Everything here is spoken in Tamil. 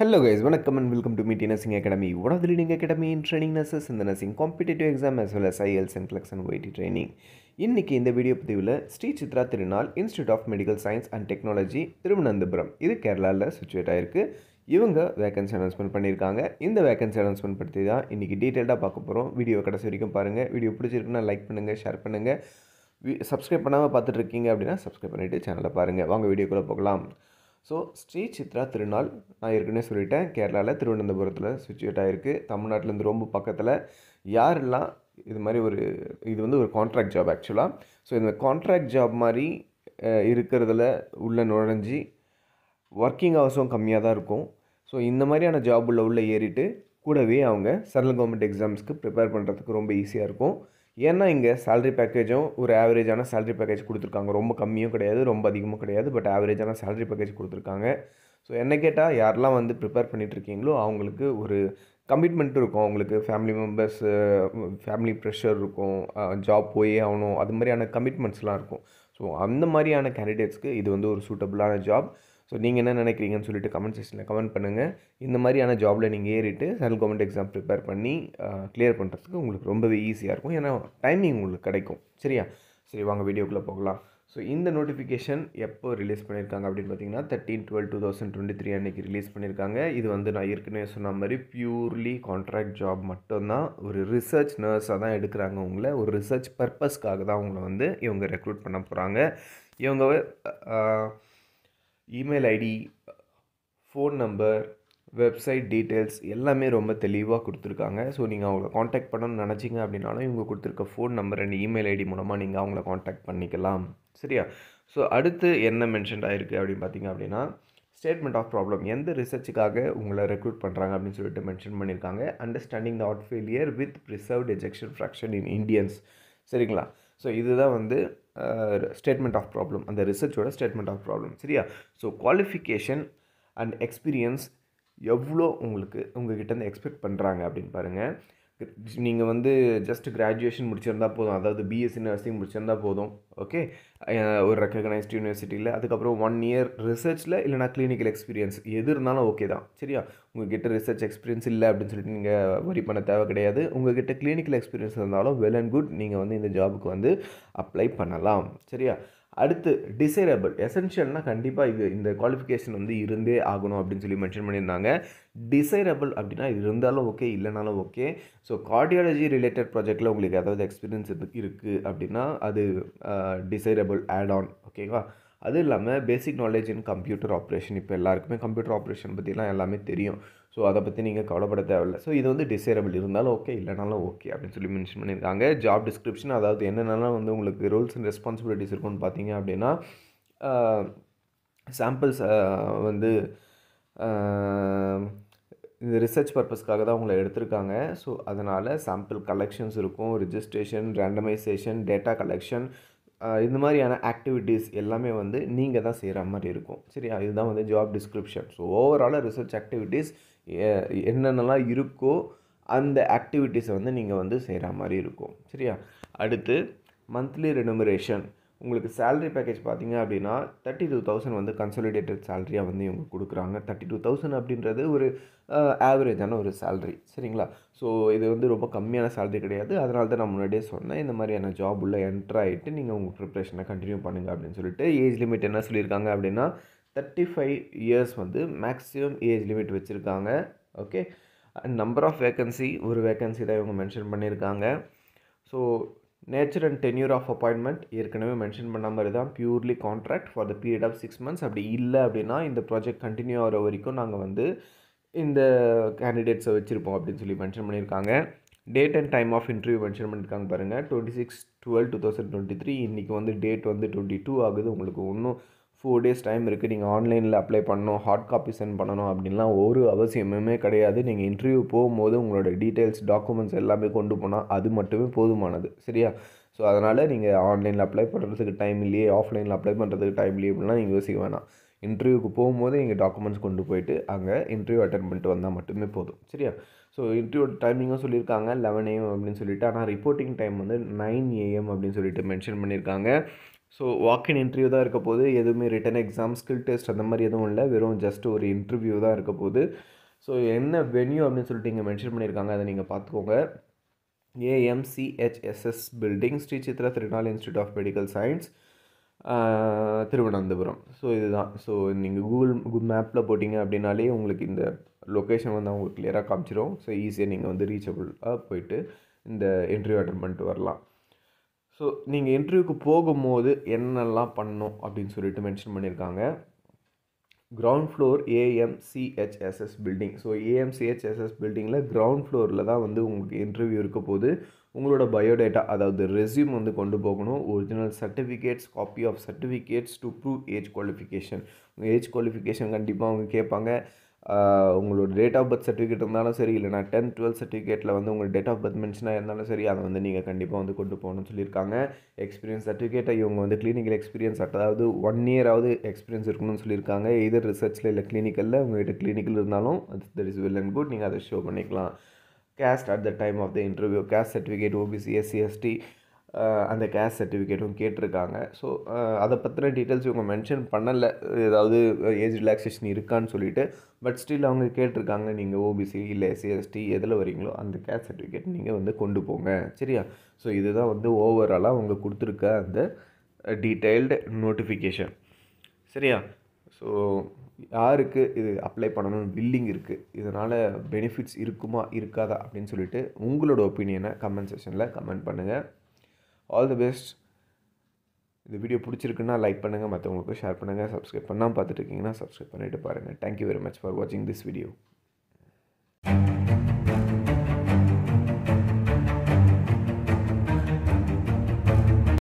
ஹலோ கைஸ் வணக்கம் and welcome to meet nursing academy one of leading academy in training nurses இந்த nursing competitive exam as well as IELTS and collection OET training இன்றைக்கி இந்த வீடியோ பதிவில் Shri Chitra Thirunal institute of medical science and technology Thiruvananthapuram இது கேரளாவில் சுச்சுவேட் ஆயிருக்கு இவங்க வேகன்சி அனௌன்ஸ்மெண்ட் பண்ணியிருக்காங்க இந்த வேகன்சி அனௌன்ஸ்மெண்ட் பற்றி தான் இன்றைக்கி டீட்டெயில்டாக பார்க்க போகிறோம் வீடியோ கடைசி வரைக்கும் பாருங்கள் வீடியோ பிடிச்சிருக்குன்னா லைக் பண்ணுங்கள் ஷேர் பண்ணுங்கள் சப்ஸ்கிரைப் பண்ணாமல் பார்த்துட்ருக்கீங்க அப்படின்னா சப்ஸ்கிரைப் பண்ணிவிட்டு சேனலை பாருங்கள் வாங்க வீடியோக்குள்ளே போகலாம் ஸோ ஸ்ரீ சித்ரா திருநாள் நான் ஏற்கனவே சொல்லிட்டேன் கேரளாவில் திருவனந்தபுரத்தில் சுச்சுவேட் ஆகிருக்கு தமிழ்நாட்டிலேருந்து ரொம்ப பக்கத்தில் யாரெல்லாம் இது மாதிரி ஒரு இது வந்து ஒரு கான்ட்ராக்ட் ஜாப் ஆக்சுவலாக ஸோ இந்த கான்ட்ராக்ட் ஜாப் மாதிரி இருக்கிறதுல உள்ள நுழைஞ்சி ஒர்க்கிங் ஹவர்ஸும் கம்மியாக தான் இருக்கும் ஸோ இந்த மாதிரியான ஜாப் உள்ள உள்ளே ஏறிட்டு கூடவே அவங்க சென்ட்ரல் கவர்மெண்ட் எக்ஸாம்ஸ்க்கு ப்ரிப்பேர் பண்ணுறதுக்கு ரொம்ப ஈஸியாக இருக்கும் ஏன்னா இங்கே சேலரி பேக்கேஜும் ஒரு ஆவரேஜான சேலரி பேக்கேஜ் கொடுத்துருக்காங்க ரொம்ப கம்மியும் கிடையாது ரொம்ப அதிகமும் கிடையாது பட் ஆவரேஜான சேலரி பேக்கேஜ் கொடுத்துருக்காங்க ஸோ என்ன கேட்டால் யாரெல்லாம் வந்து ப்ரிப்பேர் பண்ணிகிட்ருக்கீங்களோ அவங்களுக்கு ஒரு கமிட்மெண்ட் இருக்கும் அவங்களுக்கு ஃபேமிலி மெம்பர்ஸ் ஃபேமிலி ப்ரெஷர் இருக்கும் ஜாப் போயே ஆகணும் அது மாதிரியான கமிட்மெண்ட்ஸ்லாம் இருக்கும் ஸோ அந்த மாதிரியான கேண்டிடேட்ஸ்க்கு இது வந்து ஒரு சூட்டபுளான ஜாப் ஸோ நீங்கள் என்ன நினைக்கிறீங்கன்னு சொல்லிட்டு கமெண்ட் செக்ஷனில் கமெண்ட் பண்ணுங்கள் இந்த மாதிரியான ஜாபில் நீங்கள் ஏறிட்டு சென்ட்ரல் கவர்மெண்ட் எக்ஸாம் ப்ரிப்பேர் பண்ணி கிளியர் பண்ணுறதுக்கு உங்களுக்கு ரொம்பவே ஈஸியாக இருக்கும் ஏன்னா டைமிங் உங்களுக்கு கிடைக்கும் சரியா சரி வாங்க வீடியோக்குள்ளே போகலாம் ஸோ இந்த நோட்டிஃபிகேஷன் எப்போ ரிலீஸ் பண்ணியிருக்காங்க அப்படின்னு பார்த்தீங்கன்னா thirteen twelve two thousand twenty three அன்றைக்கி ரிலீஸ் பண்ணியிருக்காங்க இது வந்து நான் ஏற்கனவே சொன்ன மாதிரி பியூர்லி கான்ட்ராக்ட் ஜாப் மட்டும்தான் ஒரு ரிசர்ச் நர்ஸாக தான் எடுக்கிறாங்க உங்களை ஒரு ரிசர்ச் பர்பஸ்க்காக தான் உங்களை வந்து இவங்க ரெக்ரூட் பண்ண போகிறாங்க இவங்க email ID phone number website details எல்லாமே ரொம்ப தெளிவாக கொடுத்துருக்காங்க ஸோ நீங்கள் அவங்கள காண்டாக்ட் பண்ணணும்னு நினச்சிங்க அப்படின்னாலும் இவங்க கொடுத்துருக்க phone number and email ID மூலமாக நீங்கள் அவங்கள காண்டாக்ட் பண்ணிக்கலாம் சரியா ஸோ அடுத்து என்ன மென்ஷன் ஆகிருக்கு அப்படின்னு பார்த்தீங்க அப்படின்னா ஸ்டேட்மெண்ட் ஆஃப் ப்ராப்ளம் எந்த ரிசர்ச்சுக்காக உங்களை ரெக்ரூட் பண்ணுறாங்க அப்படின்னு சொல்லிட்டு மென்ஷன் பண்ணியிருக்காங்க understanding the heart failure with preserved ejection fraction in Indians சரிங்களா ஸோ இதுதான் வந்து ஸ்டேட்மெண்ட் ஆஃப் ப்ராப்ளம் அந்த ரிசர்ச்சோட ஸ்டேட்மெண்ட் ஆஃப் ப்ராப்ளம் சரியா ஸோ குவாலிஃபிகேஷன் அண்ட் எக்ஸ்பீரியன்ஸ் எவ்வளோ உங்களுக்கு உங்கள் கிட்டேருந்து எக்ஸ்பெக்ட் பண்ணுறாங்க அப்படின்னு பாருங்கள் நீங்கள் வந்து ஜஸ்ட் கிராஜுவேஷன் முடிச்சிருந்தால் போதும் அதாவது பிஎஸ்சி நர்சிங் முடிச்சிருந்தால் போதும் ஓகே ஒரு ரெக்கக்னைஸ்ட் யூனிவர்சிட்டியில் அதுக்கப்புறம் ஒன் இயர் ரிசர்ச்சில் இல்லைனா கிளினிக்கல் எக்ஸ்பீரியன்ஸ் எது இருந்தாலும் ஓகே தான் சரியா உங்ககிட்ட ரிசர்ச் எக்ஸ்பீரியன்ஸ் இல்லை அப்படின்னு சொல்லிட்டு நீங்கள் வரி பண்ண தேவை கிடையாது உங்ககிட்ட கிளினிக்கல் எக்ஸ்பீரியன்ஸ் இருந்தாலும் வெல் அண்ட் குட் நீங்கள் வந்து இந்த ஜாபுக்கு வந்து அப்ளை பண்ணலாம் சரியா அடுத்து டிசைரபிள் எசென்ஷியல்னால் கண்டிப்பாக இது இந்த குவாலிஃபிகேஷன் வந்து இருந்தே ஆகணும் அப்படின்னு சொல்லி மென்ஷன் பண்ணியிருந்தாங்க டிசைரபிள் அப்படின்னா இது இருந்தாலும் ஓகே இல்லைனாலும் ஓகே ஸோ கார்டியாலஜி ரிலேட்டட் ப்ராஜெக்டில் உங்களுக்கு ஏதாவது எக்ஸ்பீரியன்ஸ் இருக்குது அப்படின்னா அது டிசைரபிள் ஆட் ஆன் ஓகேவா அது இல்லாமல் basic knowledge in computer operation இப்போ எல்லாருக்குமே கம்ப்யூட்டர் ஆப்ரேஷன் பற்றிலாம் எல்லாமே தெரியும் ஸோ அதை பற்றி நீங்கள் கவலைப்பட தேவையில்ல ஸோ இது வந்து டிசைரபிள் இருந்தாலும் ஓகே இல்லைனாலும் ஓகே அப்படின்னு சொல்லி மென்ஷன் பண்ணியிருக்காங்க ஜாப் டிஸ்கிரிப்ஷன் அதாவது என்னென்னலாம் வந்து உங்களுக்கு ரூல்ஸ் அண்ட் ரெஸ்பான்சிபிலிட்டிஸ் இருக்கும்னு பார்த்தீங்க அப்படின்னா சாம்பிள்ஸ் வந்து இந்த ரிசர்ச் பர்பஸ்க்காக தான் உங்களை எடுத்திருக்காங்க ஸோ அதனால் சாம்பிள் கலெக்ஷன்ஸ் இருக்கும் ரிஜிஸ்ட்ரேஷன் ரேண்டமைசேஷன் டேட்டா கலெக்ஷன் இந்த மாதிரியான ஆக்டிவிட்டீஸ் எல்லாமே வந்து நீங்கள் தான் செய்கிற மாதிரி இருக்கும் சரியா இதுதான் வந்து ஜாப் டிஸ்கிரிப்ஷன் ஸோ ஓவராலாக ரிசர்ச் ஆக்டிவிட்டீஸ் என்னென்னலாம் இருக்கோ அந்த ஆக்டிவிட்டீஸை வந்து நீங்கள் வந்து செய்கிற மாதிரி இருக்கும் சரியா அடுத்து மந்த்லி ரெனுமரேஷன் உங்களுக்கு சேலரி பேக்கேஜ் பார்த்திங்க அப்படின்னா தேர்ட்டி டூ தௌசண்ட் வந்து கன்சாலிடேட்டட் சேலரியாக வந்து இவங்க கொடுக்குறாங்க தேர்ட்டி டூ தௌசண்ட் அப்படின்றது ஒரு ஆவரேஜான ஒரு சேலரி சரிங்களா ஸோ இது வந்து ரொம்ப கம்மியான சேலரி கிடையாது அதனால தான் நான் முன்னாடியே சொன்னேன் இந்த மாதிரியான ஜாப் உள்ளே என்ட்ரு ஆகிட்டு நீங்கள் உங்கள் ப்ரிப்ரேஷனை கண்டினியூ பண்ணுங்கள் அப்படின்னு சொல்லிட்டு ஏஜ் லிமிட் என்ன சொல்லியிருக்காங்க அப்படின்னா தேர்ட்டி ஃபைவ் இயர்ஸ் வந்து மேக்ஸிமம் ஏஜ் லிமிட் வச்சுருக்காங்க ஓகே நம்பர் ஆஃப் வேக்கன்சி ஒரு வேக்கன்சி தான் இவங்க மென்ஷன் பண்ணியிருக்காங்க so nature and tenure of appointment ஏற்கனவே மென்ஷன் பண்ண மாதிரி தான் purely contract for the period of six months அப்படி இல்லை அப்படின்னா இந்த ப்ராஜெக்ட் கண்டினியூ ஆகிற வரைக்கும் நாங்கள் வந்து இந்த கேண்டிடேட்ஸை வச்சுருப்போம் அப்படின்னு சொல்லி மென்ஷன் பண்ணியிருக்காங்க date and time of interview mention பண்ணியிருக்காங்க பாருங்கள் twenty six twelve two thousand twenty three இன்றைக்கி வந்து டேட் வந்து டுவெண்ட்டி டூ ஆகுது உங்களுக்கு ஒன்றும் ஃபோர் டேஸ் டைம் இருக்குது நீங்கள் ஆன்லைனில் அப்ளை பண்ணணும் ஹார்ட் காப்பி சென்ட் பண்ணணும் அப்படின்லாம் ஒரு அவசியமுமே கிடையாது நீங்கள் இன்டர்வியூ போகும்போது உங்களோட டீட்டெயில்ஸ் டாக்குமெண்ட்ஸ் எல்லாமே கொண்டு போனால் அது மட்டுமே போதுமானது சரியா ஸோ அதனால் நீங்கள் ஆன்லைனில் அப்ளை பண்ணுறதுக்கு டைம் இல்லையே ஆஃப்லைனில் அப்ளை பண்ணுறதுக்கு டைம் இல்லையே அப்படின்னா நீங்கள் யோசிக்க வேணாம் இன்டர்வியூக்கு போகும்போது எங்கள் டாக்குமெண்ட்ஸ் கொண்டு போயிட்டு அங்கே இன்டர்வியூ அட்டன் பண்ணிட்டு வந்தால் மட்டுமே போதும் சரியா ஸோ இன்டர்வியூ டைமிங்கும் சொல்லியிருக்காங்க லெவன் ஏஎம் அப்படின்னு சொல்லிட்டு ஆனால் ரிப்போர்ட்டிங் டைம் வந்து நைன் ஏஎம் அப்படின்னு சொல்லிட்டு மென்ஷன் பண்ணியிருக்காங்க ஸோ வாக்கின் இன்டர்வியூ தான் இருக்க போது எதுவுமே ரிட்டன் எக்ஸாம் ஸ்கில் டெஸ்ட் அந்த மாதிரி எதுவும் இல்லை வெறும் ஜஸ்ட் ஒரு இன்டர்வியூ தான் இருக்க போது ஸோ என்ன வென்யூ அப்படின்னு சொல்லிட்டு இங்கே மென்ஷன் பண்ணியிருக்காங்க அதை நீங்கள் பார்த்துக்கோங்க ஏஎம்சிஹெச்எஸ்எஸ் building Shri Chitra Thirunal institute of medical science Thiruvananthapuram so இதுதான் ஸோ நீங்கள் கூகுள் கூகுள் மேப்பில் போட்டிங்க அப்படின்னாலே உங்களுக்கு இந்த லொக்கேஷன் வந்து அவங்களுக்கு கிளியராக காமிச்சிடும் ஸோ ஈஸியாக நீங்கள் வந்து ரீச்சபிளாக போயிட்டு இந்த இன்டர்வியூ அட்டன் பண்ணிட்டு வரலாம் ஸோ நீங்கள் இன்டர்வியூக்கு போகும்போது என்னெல்லாம் பண்ணணும் அப்படின்னு சொல்லிட்டு மென்ஷன் பண்ணியிருக்காங்க ground floor AMCHSS building so AMCHSS பில்டிங்கில் கிரவுண்ட் ஃப்ளோரில் தான் வந்து உங்களுக்கு இன்டர்வியூ இருக்க போது உங்களோட பயோடேட்டா அதாவது ரெசியூம் வந்து கொண்டு போகணும் original certificates copy of certificates to prove age qualification age qualification கண்டிப்பாக அவங்க கேட்பாங்க உங்களோட டேட் ஆஃப் பர்த் சர்டிஃபிகேட் இருந்தாலும் சரி இல்லைனா டென்த் டுவெல்த் சர்டிஃபிகேட்டில் வந்து உங்கள் டேட் ஆஃப் பர்த் மென்ஷனாக இருந்தாலும் சரி அதை வந்து நீங்கள் கண்டிப்பாக வந்து கொண்டு போகணும்னு சொல்லியிருக்காங்க எக்ஸ்பீரியன்ஸ் சர்டிஃபிகேட்டை இவங்க வந்து கிளினிக்கல் எக்ஸ்பீரியன்ஸ் அதாவது ஒன் இயராவது எக்ஸ்பீரியன்ஸ் இருக்கணும்னு சொல்லியிருக்காங்க எதர் ரிசர்ச்சில் இல்லை கிளினிக்கலில் உங்கள்கிட்ட கிளினிக்கல் இருந்தாலும் that is well and good நீங்கள் அதை ஷோ பண்ணிக்கலாம் caste at the time of the interview caste certificate OBC SC ST அந்த கேஸ் சர்டிஃபிகேட்டும் கேட்டிருக்காங்க ஸோ அதை பற்றின டீட்டெயில்ஸ் இவங்க மென்ஷன் பண்ணலை ஏதாவது ஏஜ் ரிலாக்ஸேஷன் இருக்கான்னு சொல்லிட்டு பட் ஸ்டில் அவங்க கேட்டிருக்காங்க நீங்கள் ஓபிசி இல்லை எஸ்சிஎஸ்டி எதில் வரீங்களோ அந்த கேஸ் சர்டிஃபிகேட் நீங்கள் வந்து கொண்டு போங்க சரியா ஸோ இதுதான் வந்து ஓவராலாக அவங்க கொடுத்துருக்க அந்த டீட்டெயில்டு நோட்டிஃபிகேஷன் சரியா ஸோ யாருக்கு இது அப்ளை பண்ணணும்னு வில்லிங் இருக்குது இதனால் பெனிஃபிட்ஸ் இருக்குமா இருக்காதா அப்படின்னு சொல்லிட்டு உங்களோட ஒப்பீனியனை கமெண்ட் செஷனில் கமெண்ட் பண்ணுங்கள் ஆல் தி பெஸ்ட் இந்த வீடியோ பிடிச்சிருக்குன்னா லைக் பண்ணுங்கள் மற்றவங்களுக்கு ஷேர் பண்ணுங்கள் சப்ஸ்கிரைப் பண்ணால் பார்த்துட்டு இருக்கீங்கன்னா சப்ஸ்கிரைப் பண்ணிவிட்டு பாருங்கள் தேங்க்யூ வெரி மச் ஃபார் வாட்சிங் திஸ் வீடியோ